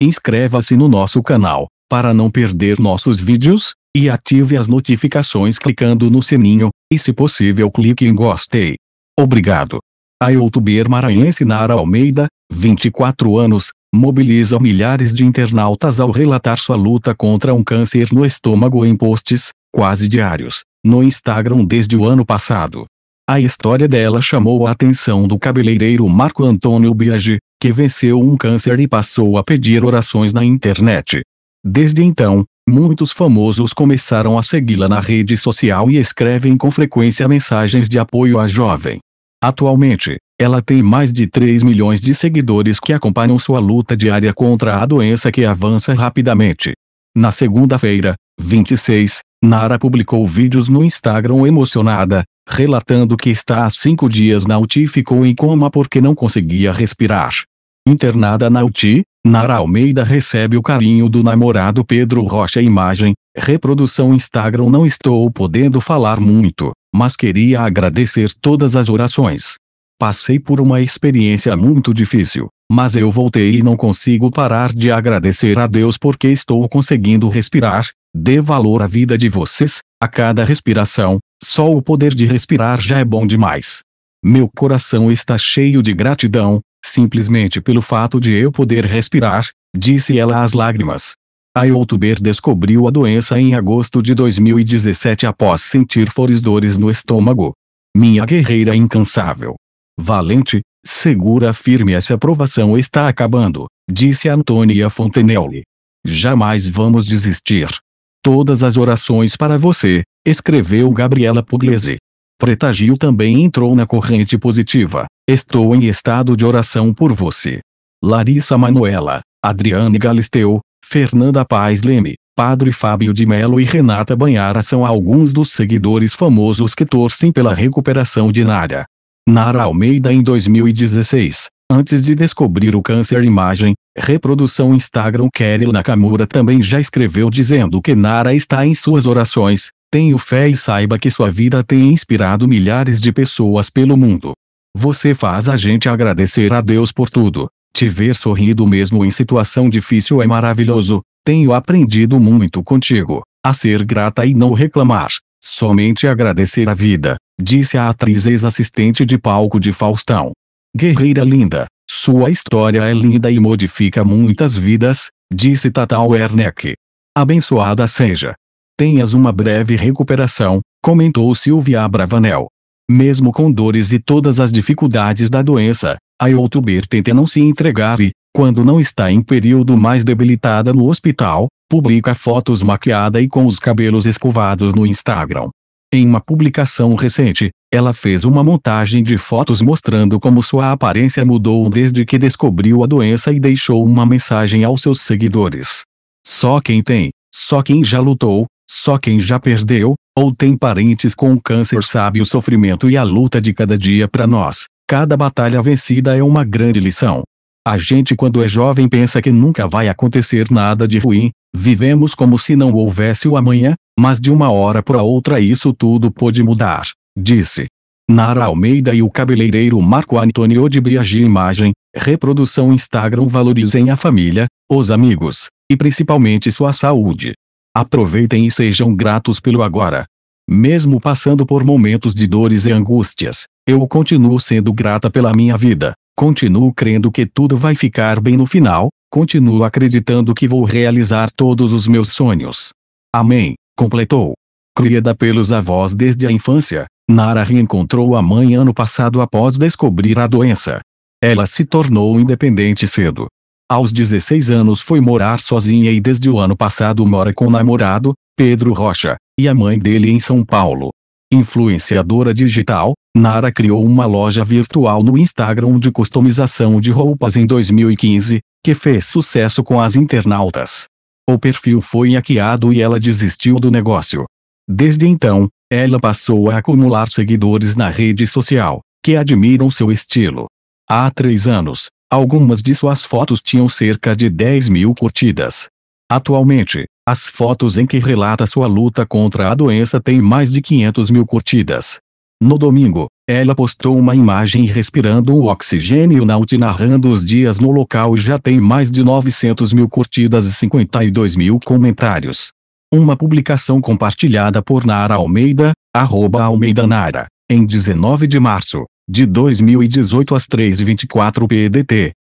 Inscreva-se no nosso canal, para não perder nossos vídeos, e ative as notificações clicando no sininho, e se possível clique em gostei. Obrigado. A youtuber maranhense Nara Almeida, 24 anos, mobiliza milhares de internautas ao relatar sua luta contra um câncer no estômago em posts, quase diários, no Instagram desde o ano passado. A história dela chamou a atenção do cabeleireiro Marco Antônio Biagi, que venceu um câncer e passou a pedir orações na internet. Desde então, muitos famosos começaram a segui-la na rede social e escrevem com frequência mensagens de apoio à jovem. Atualmente, ela tem mais de 3 milhões de seguidores que acompanham sua luta diária contra a doença que avança rapidamente. Na segunda-feira, 26, Nara publicou vídeos no Instagram emocionada, relatando que está há cinco dias na UTI e ficou em coma porque não conseguia respirar. Internada na UTI, Nara Almeida recebe o carinho do namorado Pedro Rocha. Imagem, reprodução Instagram. Não estou podendo falar muito, mas queria agradecer todas as orações. Passei por uma experiência muito difícil, mas eu voltei e não consigo parar de agradecer a Deus porque estou conseguindo respirar. Dê valor à vida de vocês, a cada respiração, só o poder de respirar já é bom demais. Meu coração está cheio de gratidão, simplesmente pelo fato de eu poder respirar, disse ela às lágrimas. A youtuber descobriu a doença em agosto de 2017 após sentir fortes dores no estômago. Minha guerreira incansável. Valente, segura firme essa aprovação está acabando, disse Antônia Fontenelle. Jamais vamos desistir todas as orações para você, escreveu Gabriela Pugliese. Pretagio também entrou na corrente positiva. Estou em estado de oração por você. Larissa Manuela, Adriane Galisteu, Fernanda Paz Leme, Padre Fábio de Melo e Renata Banhara são alguns dos seguidores famosos que torcem pela recuperação de Nara. Nara Almeida em 2016, Antes de descobrir o câncer imagem, reprodução Instagram Kerry Nakamura também já escreveu dizendo que Nara está em suas orações, tenho fé e saiba que sua vida tem inspirado milhares de pessoas pelo mundo. Você faz a gente agradecer a Deus por tudo. Te ver sorrindo mesmo em situação difícil é maravilhoso, tenho aprendido muito contigo, a ser grata e não reclamar, somente agradecer a vida, disse a atriz ex-assistente de palco de Faustão. Guerreira linda, sua história é linda e modifica muitas vidas, disse Tata Werneck. Abençoada seja. Tenhas uma breve recuperação, comentou Silvia Bravanel. Mesmo com dores e todas as dificuldades da doença, a youtuber tenta não se entregar e, quando não está em período mais debilitada no hospital, publica fotos maquiada e com os cabelos escovados no Instagram. Em uma publicação recente, ela fez uma montagem de fotos mostrando como sua aparência mudou desde que descobriu a doença e deixou uma mensagem aos seus seguidores. Só quem tem, só quem já lutou, só quem já perdeu, ou tem parentes com câncer sabe o sofrimento e a luta de cada dia para nós. Cada batalha vencida é uma grande lição. A gente, quando é jovem, pensa que nunca vai acontecer nada de ruim, vivemos como se não houvesse o amanhã, mas de uma hora para outra isso tudo pôde mudar, disse. Nara Almeida e o cabeleireiro Marco Antônio de Briagi Imagem, reprodução Instagram valorizem a família, os amigos, e principalmente sua saúde. Aproveitem e sejam gratos pelo agora. Mesmo passando por momentos de dores e angústias, eu continuo sendo grata pela minha vida, continuo crendo que tudo vai ficar bem no final, continuo acreditando que vou realizar todos os meus sonhos. Amém completou. Criada pelos avós desde a infância, Nara reencontrou a mãe ano passado após descobrir a doença. Ela se tornou independente cedo. Aos 16 anos foi morar sozinha e desde o ano passado mora com o namorado, Pedro Rocha, e a mãe dele em São Paulo. Influenciadora digital, Nara criou uma loja virtual no Instagram de customização de roupas em 2015, que fez sucesso com as internautas. O perfil foi hackeado e ela desistiu do negócio. Desde então, ela passou a acumular seguidores na rede social, que admiram seu estilo. Há três anos, algumas de suas fotos tinham cerca de 10 mil curtidas. Atualmente, as fotos em que relata sua luta contra a doença têm mais de 500 mil curtidas. No domingo, ela postou uma imagem respirando o oxigênio Naut narrando os dias no local e já tem mais de 900 mil curtidas e 52 mil comentários. Uma publicação compartilhada por Nara Almeida, arroba Almeida Nara, em 19 de março, de 2018 às 3h24 PDT,